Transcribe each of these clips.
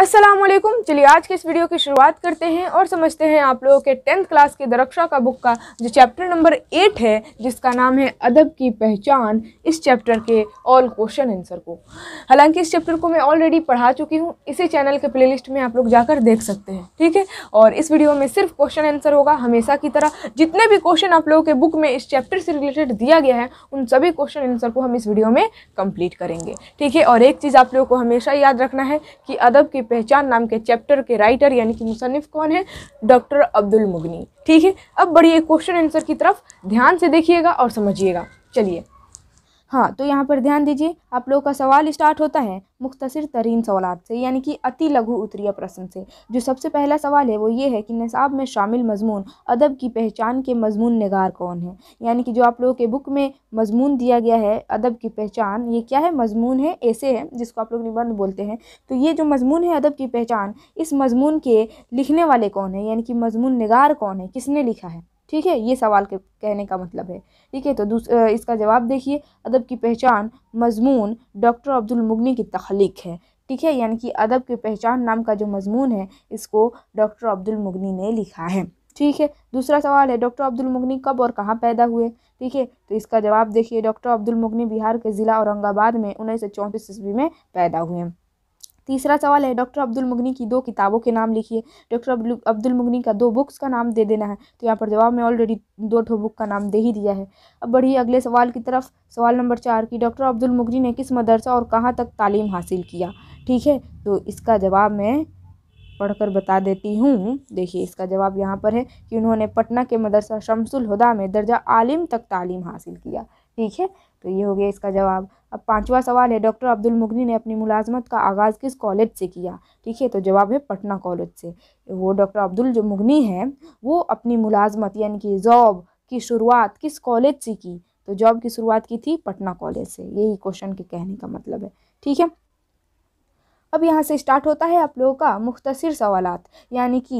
السلام علیکم چلیے آج کے اس ویڈیو کی شروعات کرتے ہیں اور سمجھتے ہیں آپ لوگوں کے ٹینتھ کلاس کے درخشا کا بک کا جو چیپٹر نمبر ایٹ ہے جس کا نام ہے ادب کی پہچان اس چیپٹر کے آل کوشن آنسر کو حالانکہ اس چیپٹر کو میں آلریڈی پڑھا چکی ہوں اسی چینل کے پلے لسٹ میں آپ لوگ جا کر دیکھ سکتے ہیں ٹھیک ہے اور اس ویڈیو میں صرف کوشچن آنسر ہوگا ہمیشہ کی طرح جتنے بھی کوشچن آپ لوگوں کے بک میں اس چیپٹر سے ریلیٹڈ دیا گیا ہے ان سبھی کوشچن آنسر کو ہم اس ویڈیو میں کمپلیٹ کریں گے ٹھیک ہے اور ایک چیز آپ لوگوں کو ہمیشہ یاد رکھنا ہے کہ ادب کی پہچان نام کے چیپٹر کے رائٹر یعنی کہ مصنف کون ہے ڈاکٹر عبد المگنی ٹھیک ہے اب بڑی ایک کوشچن آنسر کی طرف دھیان سے دیکھیے گا اور سمجھیے گا چلیے ہاں تو یہاں پر دھیان دیجیے آپ لوگوں کا سوال اسٹارٹ ہوتا ہے مختصر ترین سوالات سے یعنی کہ اتی لگو اتریا پرسن سے جو سب سے پہلا سوال ہے وہ یہ ہے کہ نصاب میں شامل مضمون ادب کی پہچان کے مضمون نگار کون ہے یعنی کہ جو آپ لوگوں کے بک میں مضمون دیا گیا ہے ادب کی پہچان یہ کیا ہے مضمون ہے ایسے ہے جس کو آپ لوگ نبند بولتے ہیں تو یہ جو مضمون ہے ادب کی پہچان اس مضمون کے لکھنے والے کون ہیں یعنی کہ مضمون نگار کون ہے کس نے لکھا ہے ٹھیک ہے یہ سوال کے کہنے کا مطلب ہے ٹھیک ہے تو اس کا جواب دیکھیے ادب کی پہچان مضمون ڈاکٹر عبد المگنی کی تخلیق ہے ٹھیک ہے یعنی کہ ادب کی پہچان نام کا جو مضمون ہے اس کو ڈاکٹر عبد المگنی نے لکھا ہے ٹھیک ہے دوسرا سوال ہے ڈاکٹر عبد المگنی کب اور کہاں پیدا ہوئے ٹھیک ہے تو اس کا جواب دیکھیے ڈاکٹر عبد المگنی بہار کے ضلع اورنگ آباد میں انیس سو چونتیس عیسوی میں پیدا ہوئے تیسرا سوال ہے ڈاکٹر عبد المگنی کی دو کتابوں کے نام لکھیے ڈاکٹر عبد المگنی کا دو بکس کا نام دے دینا ہے تو یہاں پر جواب میں آلریڈی دو ٹھو بک کا نام دے ہی دیا ہے اب بڑھی اگلے سوال کی طرف سوال نمبر چار کی ڈاکٹر عبد المغنی نے کس مدرسہ اور کہاں تک تعلیم حاصل کیا ٹھیک ہے تو اس کا جواب میں پڑھ کر بتا دیتی ہوں دیکھیے اس کا جواب یہاں پر ہے کہ انہوں نے پٹنہ کے مدرسہ شمس الہدا میں درجہ عالم تک تعلیم حاصل کیا ٹھیک ہے تو یہ ہو گیا اس کا جواب اب پانچواں سوال ہے ڈاکٹر عبد المگنی نے اپنی ملازمت کا آغاز کس کالج سے کیا ٹھیک ہے تو جواب ہے پٹنہ کالج سے وہ ڈاکٹر عبد المغنی ہیں ہے وہ اپنی ملازمت یعنی کہ جاب کی شروعات کس کالج سے کی تو جاب کی شروعات کی تھی پٹنہ کالج سے یہی کوشچن کے کہنے کا مطلب ہے ٹھیک ہے اب یہاں سے اسٹارٹ ہوتا ہے آپ لوگوں کا مختصر سوالات یعنی کہ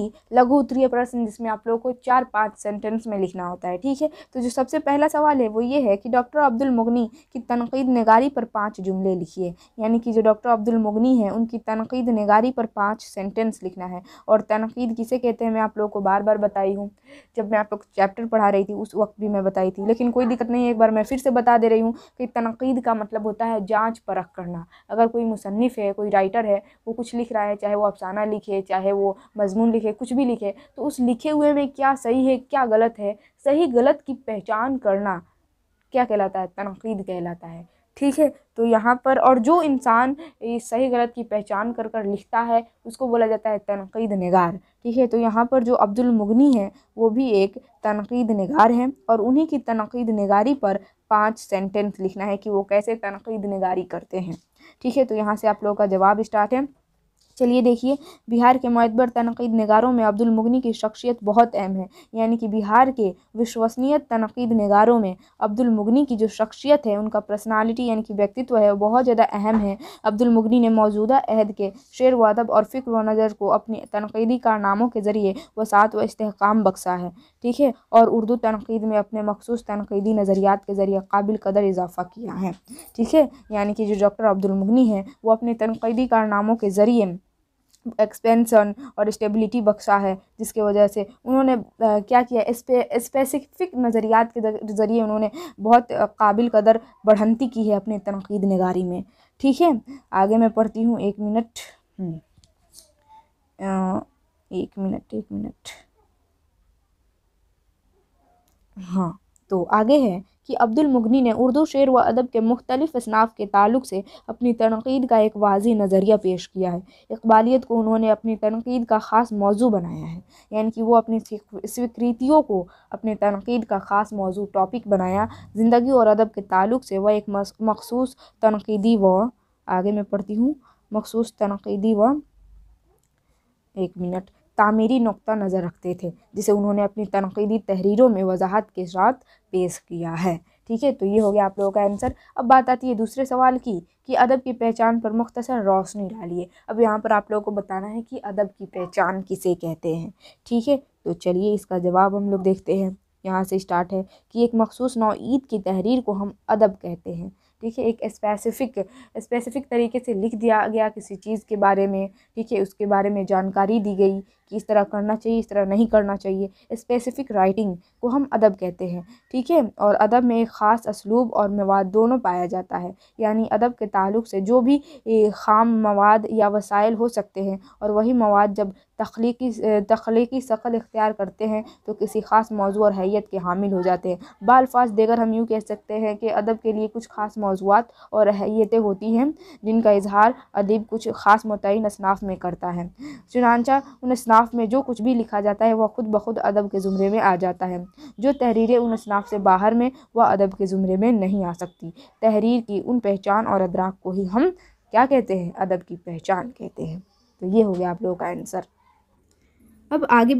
اتریہ پرسن جس میں آپ لوگوں کو چار پانچ سینٹنس میں لکھنا ہوتا ہے ٹھیک ہے تو جو سب سے پہلا سوال ہے وہ یہ ہے کہ ڈاکٹر عبد المغنی کی تنقید نگاری پر پانچ جملے لکھیے یعنی کہ جو ڈاکٹر عبد المغنی ہے ان کی تنقید نگاری پر پانچ سینٹینس لکھنا ہے اور تنقید کسے کہتے ہیں میں آپ لوگوں کو بار بار بتائی ہوں جب میں آپ لوگ چیپٹر پڑھا رہی تھی اس وقت بھی میں بتائی تھی لیکن کوئی دقت نہیں ہے ایک بار میں پھر سے بتا دے رہی ہوں کہ تنقید کا مطلب ہوتا ہے جانچ پرکھ کرنا اگر کوئی مصنف ہے کوئی رائٹر رائٹر ہے وہ کچھ لکھ رہا ہے چاہے وہ افسانہ لکھے چاہے وہ مضمون لکھے کچھ بھی لکھے تو اس لکھے ہوئے میں کیا صحیح ہے کیا غلط ہے صحیح غلط کی پہچان کرنا کیا کہلاتا ہے تنقید کہلاتا ہے ٹھیک ہے تو یہاں پر اور جو انسان صحیح غلط کی پہچان کر کر لکھتا ہے اس کو بولا جاتا ہے تنقید نگار ٹھیک ہے تو یہاں پر جو عبد المغنی ہیں وہ بھی ایک تنقید نگار ہیں اور انہی کی تنقید نگاری پر پانچ سینٹینس لکھنا ہے کہ وہ کیسے تنقید نگاری کرتے ہیں ٹھیک ہے تو یہاں سے آپ لوگوں کا جواب اسٹارٹ ہے چلیے دیکھیے بہار کے معتبر تنقید نگاروں میں عبد المغنی کی شخصیت بہت اہم ہے یعنی کہ بہار کے وشوسنیت تنقید نگاروں میں عبد المغنی کی جو شخصیت ہے ان کا پرسنالٹی یعنی کہ ویکتتو ہے وہ بہت زیادہ اہم ہے عبد المغنی نے موجودہ عہد کے شعر و ادب اور فکر و نظر کو اپنے تنقیدی کارناموں کے ذریعے وسعت و استحکام بخشا ہے ٹھیک ہے اور اردو تنقید میں اپنے مخصوص تنقیدی نظریات کے ذریعے قابل قدر اضافہ کیا ہے ٹھیک ہے یعنی کہ جو ڈاکٹر عبد المغنی ہے وہ اپنے تنقیدی کارناموں کے ذریعے ایکسپینسن اور اسٹیبلٹی بخشا ہے جس کے وجہ سے انہوں نے کیا کیا اسپیسیفک نظریات کے ذریعے انہوں نے بہت قابل قدر بڑھنتی کی ہے اپنے تنقید نگاری میں ٹھیک ہے آگے میں پڑھتی ہوں ایک منٹ ایک منٹ ایک منٹ ہاں تو آگے ہے کہ عبد المگنی نے اردو شعر و ادب کے مختلف اصناف کے تعلق سے اپنی تنقید کا ایک واضح نظریہ پیش کیا ہے اقبالیت کو انہوں نے اپنی تنقید کا خاص موضوع بنایا ہے یعنی کہ وہ اپنی سوکریتیوں کو اپنے تنقید کا خاص موضوع ٹاپک بنایا زندگی اور ادب کے تعلق سے وہ ایک مخصوص تنقیدی و آگے میں پڑھتی ہوں مخصوص تنقیدی و ایک منٹ تعمیری نقطہ نظر رکھتے تھے جسے انہوں نے اپنی تنقیدی تحریروں میں وضاحت کے ساتھ پیش کیا ہے ٹھیک ہے تو یہ ہو گیا آپ لوگوں کا آنسر اب بات آتی ہے دوسرے سوال کی کہ ادب کی پہچان پر مختصر روشنی ڈالیے اب یہاں پر آپ لوگوں کو بتانا ہے کہ ادب کی پہچان کسے کہتے ہیں ٹھیک ہے تو چلیے اس کا جواب ہم لوگ دیکھتے ہیں یہاں سے اسٹارٹ ہے کہ ایک مخصوص نوعید کی تحریر کو ہم ادب کہتے ہیں ٹھیک ہے ایک اسپیسیفک اسپیسیفک طریقے سے لکھ دیا گیا کسی چیز کے بارے میں ٹھیک ہے اس کے بارے میں جانکاری دی گئی کہ اس طرح کرنا چاہیے اس طرح نہیں کرنا چاہیے اسپیسیفک رائٹنگ کو ہم ادب کہتے ہیں ٹھیک ہے اور ادب میں ایک خاص اسلوب اور مواد دونوں پایا جاتا ہے یعنی ادب کے تعلق سے جو بھی خام مواد یا وسائل ہو سکتے ہیں اور وہی مواد جب تخلیقی تخلیقی شکل اختیار کرتے ہیں تو کسی خاص موضوع اور حیت کے حامل ہو جاتے ہیں بالفاظ دیگر ہم یوں کہہ سکتے ہیں کہ ادب کے لیے کچھ خاص موضوع موضوعات اور ہوتی ہیں جن کا اظہار عدیب کچھ خاص متعین اصناف میں کرتا ہے چنانچہ ان اصناف میں جو کچھ بھی لکھا جاتا ہے وہ خود بخود کے زمرے میں آ جاتا ہے جو تحریریں ان اصناف سے باہر میں وہ ادب کے زمرے میں نہیں آ سکتی تحریر کی ان پہچان اور ادراک کو ہی ہم کیا کہتے ہیں ادب کی پہچان کہتے ہیں تو یہ ہو گیا آپ لوگوں کا اب آگے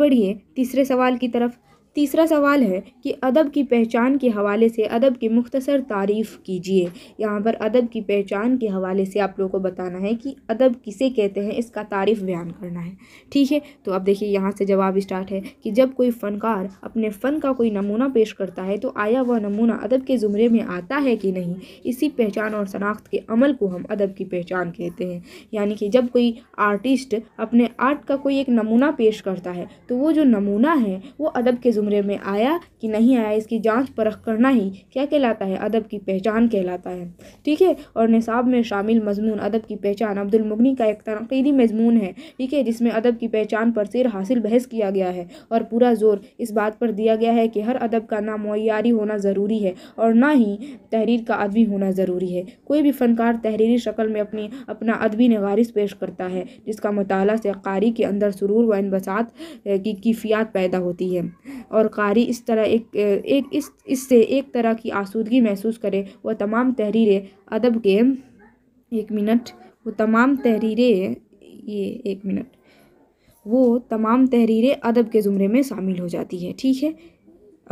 تیسرے سوال کی طرف تیسرا سوال ہے کہ ادب کی پہچان کے حوالے سے ادب کی مختصر تعریف کیجیے یہاں پر ادب کی پہچان کے حوالے سے آپ لوگوں کو بتانا ہے کہ ادب کسے کہتے ہیں اس کا تعریف بیان کرنا ہے ٹھیک ہے تو اب دیکھیے یہاں سے جواب اسٹارٹ ہے کہ جب کوئی فنکار اپنے فن کا کوئی نمونہ پیش کرتا ہے تو آیا وہ نمونہ ادب کے زمرے میں آتا ہے کہ نہیں اسی پہچان اور شناخت کے عمل کو ہم ادب کی پہچان کہتے ہیں یعنی کہ جب کوئی آرٹسٹ اپنے آرٹ کا کوئی ایک نمونہ پیش کرتا ہے تو وہ جو نمونہ ہے وہ ادب کے زمرے میں آیا کہ نہیں آیا اس کی جانچ پرخ کرنا ہی کیا کہلاتا ہے ادب کی پہچان کہلاتا ہے ٹھیک ہے اور نصاب میں شامل مضمون ادب کی پہچان عبد المبنی کا ایک تنقیدی مضمون ہے ٹھیک ہے جس میں ادب کی پہچان پر سیر حاصل بحث کیا گیا ہے اور پورا زور اس بات پر دیا گیا ہے کہ ہر ادب کا نہ معیاری ہونا ضروری ہے اور نہ ہی تحریر کا ادبی ہونا ضروری ہے کوئی بھی فنکار تحریری شکل میں اپنی اپنا ادبی نگارش پیش کرتا ہے جس کا مطالعہ سے قاری کے اندر سرور و انبساط کی کیفیات پیدا ہوتی ہے اور قاری اس طرح ایک ایک اس اس سے ایک طرح کی آسودگی محسوس کرے وہ تمام تحریریں ادب کے ایک منٹ وہ تمام تحریریں یہ ایک منٹ وہ تمام تحریریں ادب کے زمرے میں شامل ہو جاتی ہے ٹھیک ہے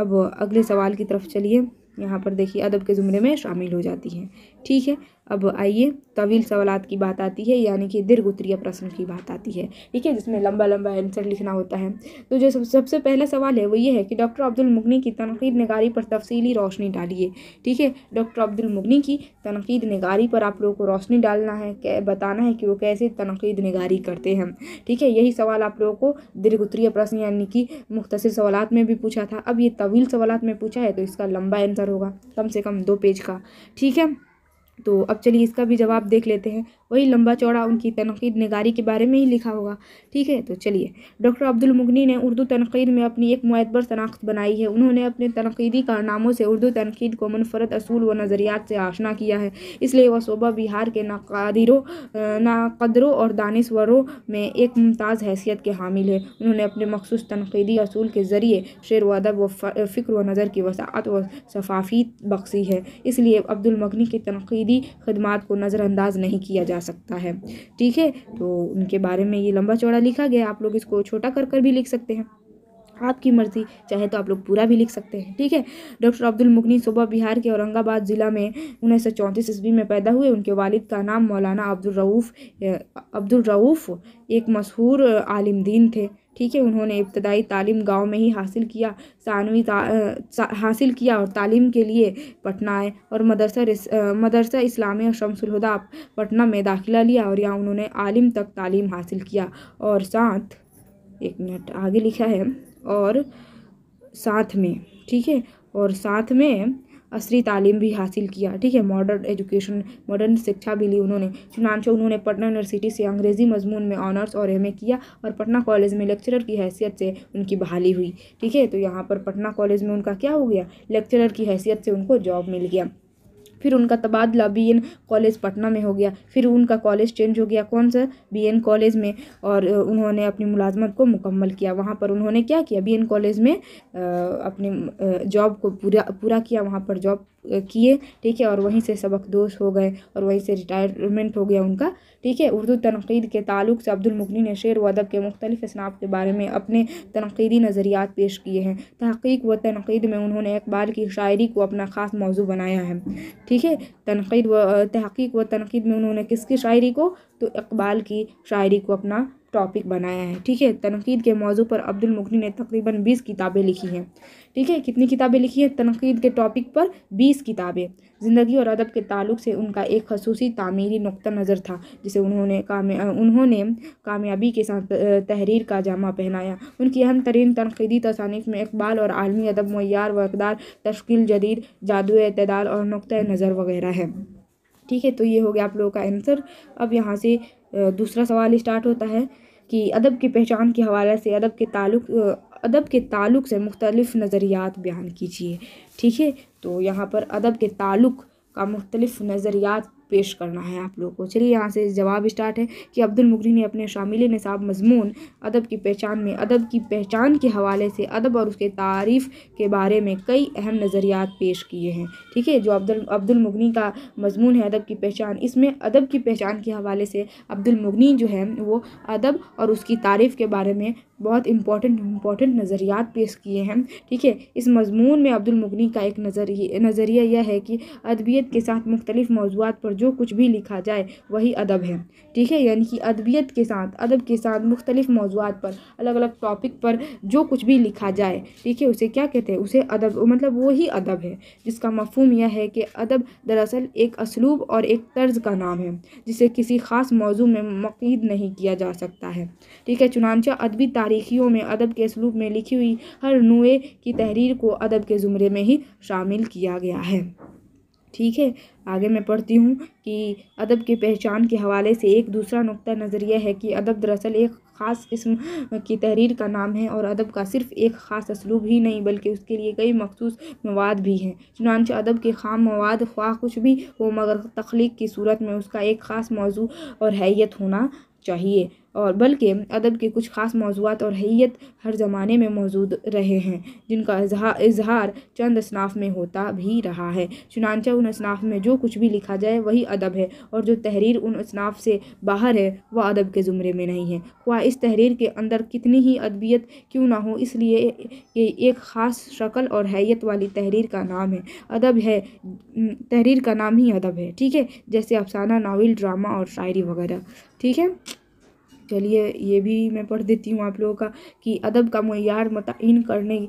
اب اگلے سوال کی طرف چلیے یہاں پر دیکھیے ادب کے زمرے میں شامل ہو جاتی ہیں ٹھیک ہے اب آئیے طویل سوالات کی بات آتی ہے یعنی کہ درگتریا پرسن کی بات آتی ہے ٹھیک ہے جس میں لمبا لمبا آنسر لکھنا ہوتا ہے تو جو سب سے پہلا سوال ہے وہ یہ ہے کہ ڈاکٹر عبد المغنی کی تنقید نگاری پر تفصیلی روشنی ڈالیے ٹھیک ہے ڈاکٹر عبد المغنی کی تنقید نگاری پر آپ لوگوں کو روشنی ڈالنا ہے بتانا ہے کہ وہ کیسے تنقید نگاری کرتے ہیں ٹھیک ہے یہی سوال آپ لوگوں کو درگتری پرسن یعنی کہ مختصر سوالات میں بھی پوچھا تھا اب یہ طویل سوالات میں پوچھا ہے تو اس کا لمبا آنسر ہوگا کم سے کم دو پیج کا ٹھیک ہے تو اب چلیے اس کا بھی جواب دیکھ لیتے ہیں وہی لمبا چوڑا ان کی تنقید نگاری کے بارے میں ہی لکھا ہوگا ٹھیک ہے تو چلیے ڈاکٹر عبد المگنی نے اردو تنقید میں اپنی ایک معتبر شناخت بنائی ہے انہوں نے اپنے تنقیدی کارناموں سے اردو تنقید کو منفرد اصول و نظریات سے آشنا کیا ہے اس لیے وہ صوبہ بہار کے ناقادروں ناقدروں اور دانشوروں میں ایک ممتاز حیثیت کے حامل ہے انہوں نے اپنے مخصوص تنقیدی اصول کے ذریعے شعر و ادب و فکر و نظر کی وساعت و شفافیت بخشی ہے اس لیے عبد المگنی کی تنقیدی خدمات کو نظر انداز نہیں کیا جاتا سکتا ہے ٹھیک ہے تو ان کے بارے میں یہ لمبا چوڑا لکھا گیا آپ لوگ اس کو چھوٹا کر کر بھی لکھ سکتے ہیں آپ کی مرضی چاہے تو آپ لوگ پورا بھی لکھ سکتے ہیں ٹھیک ہے ڈاکٹر عبد المکنی صوبہ بہار کے اورنگ آباد ضلع میں انیس سو چونتیس عیسوی میں پیدا ہوئے ان کے والد کا نام مولانا عبد عبد الرعوف ایک مشہور عالم دین تھے ٹھیک ہے انہوں نے ابتدائی تعلیم گاؤں میں ہی حاصل کیا ثانوی حاصل کیا اور تعلیم کے لیے پٹنہ آئے اور مدرسہ مدرسہ اسلامیہ شمس الہدا پٹنہ میں داخلہ لیا اور یہاں انہوں نے عالم تک تعلیم حاصل کیا اور ساتھ ایک منٹ آگے لکھا ہے اور ساتھ میں ٹھیک ہے اور ساتھ میں عصری تعلیم بھی حاصل کیا ٹھیک ہے ماڈرن ایجوکیشن ماڈرن سکچھا بھی لی انہوں نے چنانچہ انہوں نے پٹنہ یونیورسٹی سے انگریزی مضمون میں آنرس اور ایم اے کیا اور پٹنہ کالج میں لیکچرر کی حیثیت سے ان کی بحالی ہوئی ٹھیک ہے تو یہاں پر پٹنہ کالج میں ان کا کیا ہو گیا لیکچرر کی حیثیت سے ان کو جاب مل گیا پھر ان کا تبادلہ بی این کالج پٹنہ میں ہو گیا پھر ان کا کالج چینج ہو گیا کون سا بی این کالج میں اور انہوں نے اپنی ملازمت کو مکمل کیا وہاں پر انہوں نے کیا کیا بی این کالج میں اپنی جاب کو پورا پورا کیا وہاں پر جاب کیے ٹھیک ہے اور وہیں سے سبق دوست ہو گئے اور وہیں سے ریٹائرمنٹ ہو گیا ان کا ٹھیک ہے اردو تنقید کے تعلق سے عبد المغنی نے شعر و ادب کے مختلف اصناف کے بارے میں اپنے تنقیدی نظریات پیش کیے ہیں تحقیق و تنقید میں انہوں نے اقبال کی شاعری کو اپنا خاص موضوع بنایا ہے ٹھیک ہے تنقید و تحقیق و تنقید میں انہوں نے کس کی شاعری کو تو اقبال کی شاعری کو اپنا ٹاپک بنایا ہے ٹھیک ہے تنقید کے موضوع پر عبد المغنی نے تقریباً بیس کتابیں لکھی ہیں ٹھیک ہے کتنی کتابیں لکھی ہیں تنقید کے ٹاپک پر بیس کتابیں زندگی اور ادب کے تعلق سے ان کا ایک خصوصی تعمیری نقطہ نظر تھا جسے انہوں نے انہوں نے کامیابی کے ساتھ تحریر کا جامع پہنایا ان کی اہم ترین تنقیدی تصانیف میں اقبال اور عالمی ادب معیار و اقدار تشکیل جدید جادو اعتدال اور نقطۂ نظر وغیرہ ہے ٹھیک ہے تو یہ ہو گیا آپ لوگوں کا آنسر اب یہاں سے دوسرا سوال اسٹارٹ ہوتا ہے کہ ادب کی پہچان کے حوالے سے ادب کے تعلق ادب کے تعلق سے مختلف نظریات بیان کیجیے ٹھیک ہے تو یہاں پر ادب کے تعلق کا مختلف نظریات پیش کرنا ہے آپ لوگوں کو چلیے یہاں سے جواب اسٹارٹ ہے کہ عبد المغنی نے اپنے شامل نصاب مضمون ادب کی پہچان میں ادب کی پہچان کے حوالے سے ادب اور اس کے تعریف کے بارے میں کئی اہم نظریات پیش کیے ہیں ٹھیک ہے جو عبد عبد المغنی کا مضمون ہے ادب کی پہچان اس میں ادب کی پہچان کے حوالے سے عبد المغنی جو ہے وہ ادب اور اس کی تعریف کے بارے میں بہت امپورٹنٹ امپورٹنٹ نظریات پیش کیے ہیں ٹھیک ہے اس مضمون میں عبد المغنی کا ایک نظریہ نظریہ یہ ہے کہ ادبیت کے ساتھ مختلف موضوعات پر جو کچھ بھی لکھا جائے وہی ادب ہے ٹھیک ہے یعنی کہ ادبیت کے ساتھ ادب کے ساتھ مختلف موضوعات پر الگ الگ ٹاپک پر جو کچھ بھی لکھا جائے ٹھیک ہے اسے کیا کہتے ہیں اسے ادب مطلب وہی ادب ہے جس کا مفہوم یہ ہے کہ ادب دراصل ایک اسلوب اور ایک طرز کا نام ہے جسے کسی خاص موضوع میں مقید نہیں کیا جا سکتا ہے ٹھیک ہے چنانچہ ادبی تاریخ تاریخیوں میں ادب کے اسلوب میں لکھی ہوئی ہر نوعے کی تحریر کو ادب کے زمرے میں ہی شامل کیا گیا ہے ٹھیک ہے آگے میں پڑھتی ہوں کہ ادب کی پہچان کے حوالے سے ایک دوسرا نقطہ نظریہ ہے کہ ادب دراصل ایک خاص قسم کی تحریر کا نام ہے اور ادب کا صرف ایک خاص اسلوب ہی نہیں بلکہ اس کے لیے کئی مخصوص مواد بھی ہیں چنانچہ ادب کے خام مواد خواہ کچھ بھی ہو مگر تخلیق کی صورت میں اس کا ایک خاص موضوع اور حیت ہونا چاہیے اور بلکہ ادب کے کچھ خاص موضوعات اور حیت ہر زمانے میں موجود رہے ہیں جن کا اظہار چند اصناف میں ہوتا بھی رہا ہے چنانچہ ان اصناف میں جو کچھ بھی لکھا جائے وہی ادب ہے اور جو تحریر ان اصناف سے باہر ہے وہ ادب کے زمرے میں نہیں ہے خواہ اس تحریر کے اندر کتنی ہی ادبیت کیوں نہ ہو اس لیے یہ ایک خاص شکل اور حیت والی تحریر کا نام ہے ادب ہے تحریر کا نام ہی ادب ہے ٹھیک ہے جیسے افسانہ ناول ڈرامہ اور شاعری وغیرہ ٹھیک ہے چلیے یہ بھی میں پڑھ دیتی ہوں آپ لوگوں کا کہ ادب کا معیار متعین کرنے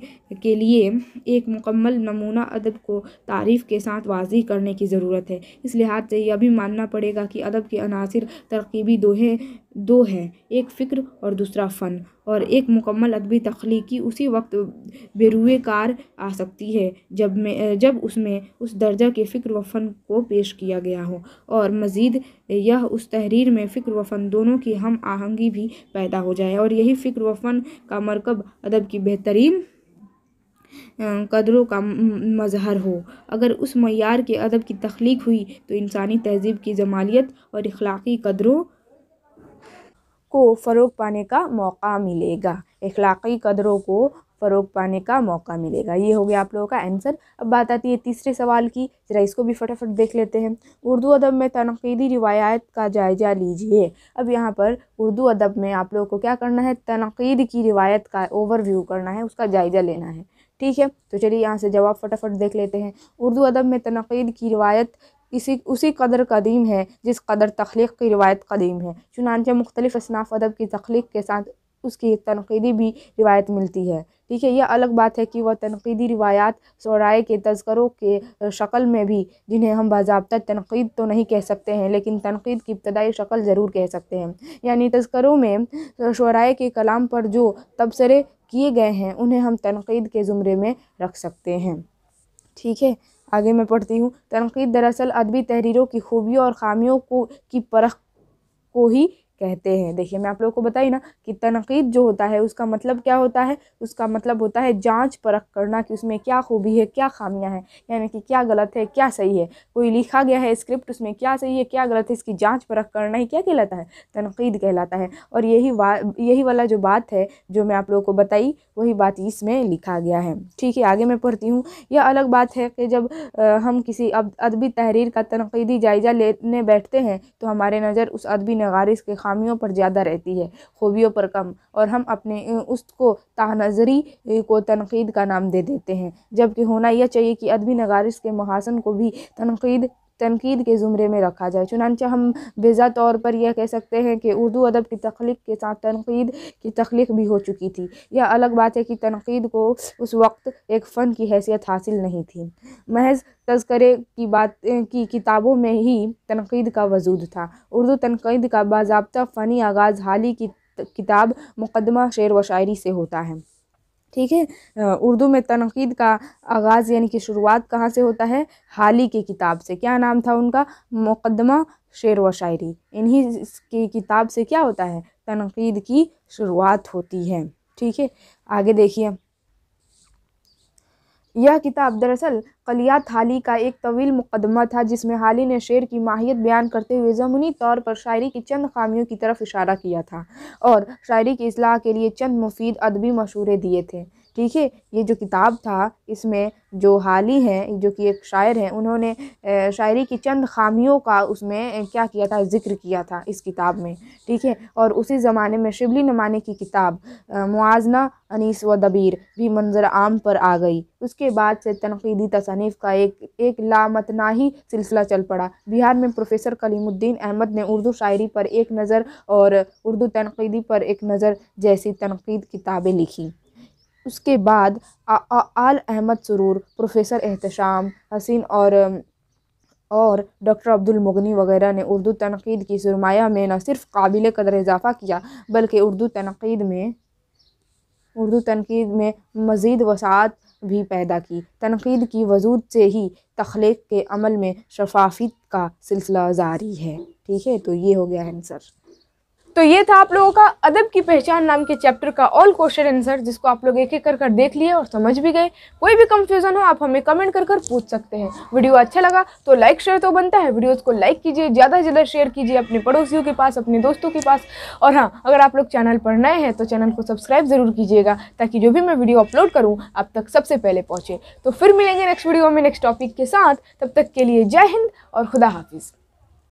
کے لیے ایک مکمل نمونہ ادب کو تعریف کے ساتھ واضح کرنے کی ضرورت ہے اس لحاظ سے یہ بھی ماننا پڑے گا کہ ادب کے عناصر ترکیبی دوہے دو ہیں ایک فکر اور دوسرا فن اور ایک مکمل ادبی تخلیقی اسی وقت بیروئے کار آ سکتی ہے جب میں جب اس میں اس درجہ کے فکر وفن کو پیش کیا گیا ہو اور مزید یہ اس تحریر میں فکر وفن دونوں کی ہم آہنگی بھی پیدا ہو جائے اور یہی فکر وفن کا مرکب ادب کی بہترین قدروں کا مظہر ہو اگر اس معیار کے ادب کی تخلیق ہوئی تو انسانی تہذیب کی جمالیت اور اخلاقی قدروں کو فروغ پانے کا موقع ملے گا اخلاقی قدروں کو فروغ پانے کا موقع ملے گا یہ ہو گیا آپ لوگوں کا آنسر اب بات آتی ہے تیسرے سوال کی ذرا اس کو بھی فٹافٹ دیکھ لیتے ہیں اردو ادب میں تنقیدی روایات کا جائزہ لیجئے اب یہاں پر اردو ادب میں آپ لوگوں کو کیا کرنا ہے تنقید کی روایت کا اوور ویو کرنا ہے اس کا جائزہ لینا ہے ٹھیک ہے تو چلیے یہاں سے جواب فٹافٹ دیکھ لیتے ہیں اردو ادب میں تنقید کی روایت اسی اسی قدر قدیم ہے جس قدر تخلیق کی روایت قدیم ہے چنانچہ مختلف اصناف ادب کی تخلیق کے ساتھ اس کی تنقیدی بھی روایت ملتی ہے ٹھیک ہے یہ الگ بات ہے کہ وہ تنقیدی روایات شعرائے کے تذکروں کے شکل میں بھی جنہیں ہم باضابطہ تنقید تو نہیں کہہ سکتے ہیں لیکن تنقید کی ابتدائی شکل ضرور کہہ سکتے ہیں یعنی تذکروں میں شعرائے کے کلام پر جو تبصرے کیے گئے ہیں انہیں ہم تنقید کے زمرے میں رکھ سکتے ہیں ٹھیک ہے آگے میں پڑھتی ہوں تنقید دراصل ادبی تحریروں کی خوبیوں اور خامیوں کو کی پرخ کو ہی کہتے ہیں دیکھیے میں آپ لوگ کو بتائی نا کہ تنقید جو ہوتا ہے اس کا مطلب کیا ہوتا ہے اس کا مطلب ہوتا ہے جانچ پرخ کرنا کہ اس میں کیا خوبی ہے کیا خامیاں ہیں یعنی کہ کیا غلط ہے کیا صحیح ہے کوئی لکھا گیا ہے اسکرپٹ اس میں کیا صحیح ہے کیا غلط ہے اس کی جانچ پرخ کرنا ہی کیا کہلاتا ہے تنقید کہلاتا ہے اور یہی وا یہی والا جو بات ہے جو میں آپ لوگوں کو بتائی وہی بات اس میں لکھا گیا ہے ٹھیک ہے آگے میں پڑھتی ہوں یہ الگ بات ہے کہ جب ہم کسی ادبی تحریر کا تنقیدی جائزہ لینے بیٹھتے ہیں تو ہمارے نظر اس ادبی نگارش کے خامیوں پر زیادہ رہتی ہے خوبیوں پر کم اور ہم اپنے اس کو تانظری کو تنقید کا نام دے دیتے ہیں جبکہ ہونا یہ چاہیے کہ ادبی نگارش کے محاسن کو بھی تنقید تنقید کے زمرے میں رکھا جائے چنانچہ ہم بیزا طور پر یہ کہہ سکتے ہیں کہ اردو ادب کی تخلیق کے ساتھ تنقید کی تخلیق بھی ہو چکی تھی یہ الگ بات ہے کہ تنقید کو اس وقت ایک فن کی حیثیت حاصل نہیں تھی محض تذکرے کی بات کی کتابوں میں ہی تنقید کا وجود تھا اردو تنقید کا باضابطہ فنی آغاز حالی کی کتاب مقدمہ شعر و شاعری سے ہوتا ہے ٹھیک ہے اردو میں تنقید کا آغاز یعنی کہ شروعات کہاں سے ہوتا ہے حال ہی کی کتاب سے کیا نام تھا ان کا مقدمہ شعر و شاعری انہی کی کتاب سے کیا ہوتا ہے تنقید کی شروعات ہوتی ہے ٹھیک ہے آگے دیکھیے یہ کتاب دراصل قلیات حالی کا ایک طویل مقدمہ تھا جس میں حالی نے شعر کی ماہیت بیان کرتے ہوئے ضمنی طور پر شاعری کی چند خامیوں کی طرف اشارہ کیا تھا اور شاعری کی اصلاح کے لیے چند مفید ادبی مشورے دیے تھے ٹھیک ہے یہ جو کتاب تھا اس میں جو حالی ہیں جو کہ ایک شاعر ہیں انہوں نے شاعری کی چند خامیوں کا اس میں کیا کیا تھا ذکر کیا تھا اس کتاب میں ٹھیک ہے اور اسی زمانے میں شبلی نمانے کی کتاب موازنہ انیس و دبیر بھی منظر عام پر آ گئی اس کے بعد سے تنقیدی تصنیف کا ایک ایک لامتناہی سلسلہ چل پڑا بہار میں پروفیسر کلیم الدین احمد نے اردو شاعری پر ایک نظر اور اردو تنقیدی پر ایک نظر جیسی تنقید کتابیں لکھی اس کے بعد آل احمد سرور پروفیسر احتشام حسین اور اور ڈاکٹر عبد المغنی وغیرہ نے اردو تنقید کی سرمایہ میں نہ صرف قابل قدر اضافہ کیا بلکہ اردو تنقید میں اردو تنقید میں مزید وسعت بھی پیدا کی تنقید کی وجود سے ہی تخلیق کے عمل میں شفافیت کا سلسلہ جاری ہے ٹھیک ہے تو یہ ہو گیا انسر تو یہ تھا آپ لوگوں کا ادب کی پہچان نام کے چیپٹر کا آل کوشچن آنسر جس کو آپ لوگ ایک ایک کر کر دیکھ لیے اور سمجھ بھی گئے کوئی بھی کنفیوژن ہو آپ ہمیں کمنٹ کر کر پوچھ سکتے ہیں ویڈیو اچھا لگا تو لائک شیئر تو بنتا ہے ویڈیوز کو لائک کیجیے زیادہ سے زیادہ شیئر کیجیے اپنے پڑوسیوں کے پاس اپنے دوستوں کے پاس اور ہاں اگر آپ لوگ چینل پر نئے ہیں تو چینل کو سبسکرائب ضرور کیجیے گا تاکہ جو بھی میں ویڈیو اپلوڈ کروں آپ تک سب سے پہلے پہنچے تو پھر ملیں گے نیکسٹ ویڈیو میں نیکسٹ ٹاپک کے ساتھ تب تک کے لیے جے ہند اور خدا حافظ